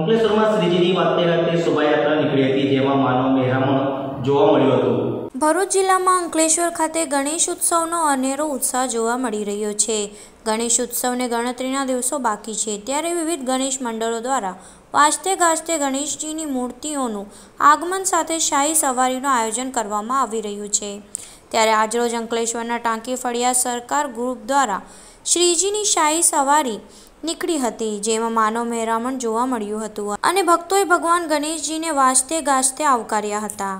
અંકલેશ્વરમાં શ્રીજીની વાતે રાત્રે શોભાયાત્રા નીકળી હતી જેમાં માનવ મહેરામણ જોવા મળ્યો હતો ભરૂચ જિલ્લામાં અંકલેશ્વર ખાતે ગણેશ ઉત્સવનો અનેરો ઉત્સાહ જોવા મળી રહ્યો છે ગણેશ ઉત્સવને ગણતરીના દિવસો બાકી છે ત્યારે વિવિધ ગણેશ મંડળો દ્વારા વાજતે ગાજતે ગણેશજીની મૂર્તિઓનું આગમન સાથે શાહી સવારીનું આયોજન કરવામાં આવી રહ્યું છે ત્યારે આજરોજ અંકલેશ્વરના ટાંકી ફળિયા સરકાર ગ્રુપ દ્વારા શ્રીજીની શાહી સવારી નીકળી હતી જેમાં માનવ મહેરામણ જોવા મળ્યું હતું અને ભક્તોએ ભગવાન ગણેશજીને વાજતે ગાજતે આવકાર્યા હતા